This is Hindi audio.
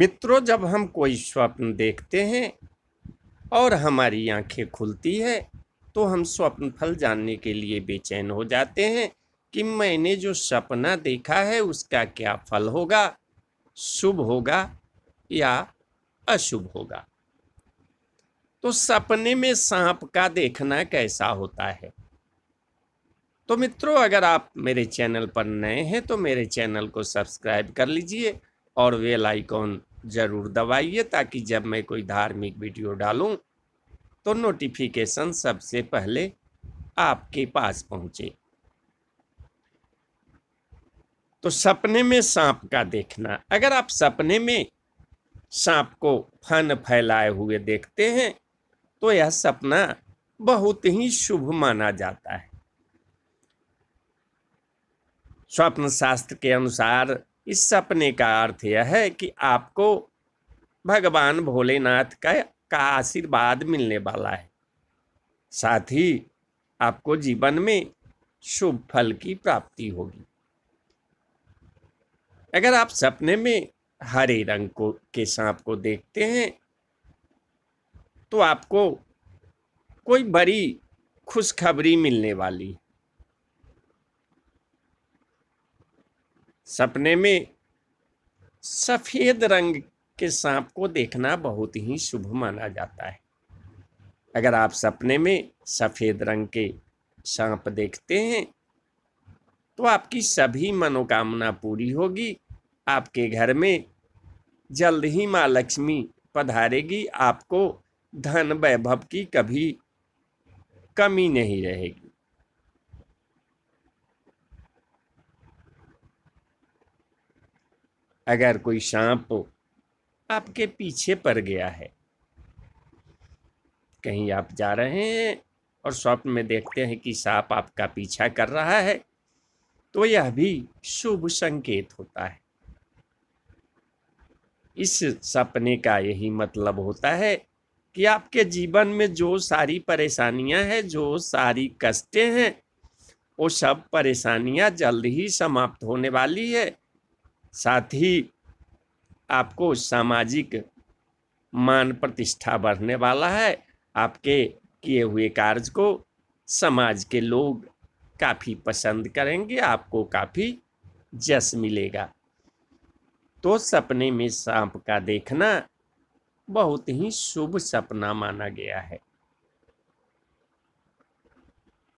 मित्रों जब हम कोई स्वप्न देखते हैं और हमारी आंखें खुलती है तो हम स्वप्न फल जानने के लिए बेचैन हो जाते हैं कि मैंने जो सपना देखा है उसका क्या फल होगा शुभ होगा या अशुभ होगा तो सपने में सांप का देखना कैसा होता है तो मित्रों अगर आप मेरे चैनल पर नए हैं तो मेरे चैनल को सब्सक्राइब कर लीजिए और वेल आइकॉन ज़रूर दबाइए ताकि जब मैं कोई धार्मिक वीडियो डालूं तो नोटिफिकेशन सबसे पहले आपके पास पहुंचे तो सपने में सांप का देखना अगर आप सपने में सांप को फन फैलाए हुए देखते हैं तो यह सपना बहुत ही शुभ माना जाता है स्वप्न शास्त्र के अनुसार इस सपने का अर्थ यह है कि आपको भगवान भोलेनाथ का का आशीर्वाद मिलने वाला है साथ ही आपको जीवन में शुभ फल की प्राप्ति होगी अगर आप सपने में हरे रंग को के सांप को देखते हैं तो आपको कोई बड़ी खुशखबरी मिलने वाली है सपने में सफ़ेद रंग के सांप को देखना बहुत ही शुभ माना जाता है अगर आप सपने में सफ़ेद रंग के सांप देखते हैं तो आपकी सभी मनोकामना पूरी होगी आपके घर में जल्द ही माँ लक्ष्मी पधारेगी आपको धन वैभव की कभी कमी नहीं रहेगी अगर कोई सांप आपके पीछे पड़ गया है कहीं आप जा रहे हैं और स्वप्न में देखते हैं कि सांप आपका पीछा कर रहा है तो यह भी शुभ संकेत होता है इस सपने का यही मतलब होता है कि आपके जीवन में जो सारी परेशानियां हैं जो सारी कष्टें हैं वो सब परेशानियां जल्द ही समाप्त होने वाली है साथ ही आपको सामाजिक मान प्रतिष्ठा बढ़ने वाला है आपके किए हुए कार्य को समाज के लोग काफ़ी पसंद करेंगे आपको काफ़ी जस मिलेगा तो सपने में सांप का देखना बहुत ही शुभ सपना माना गया है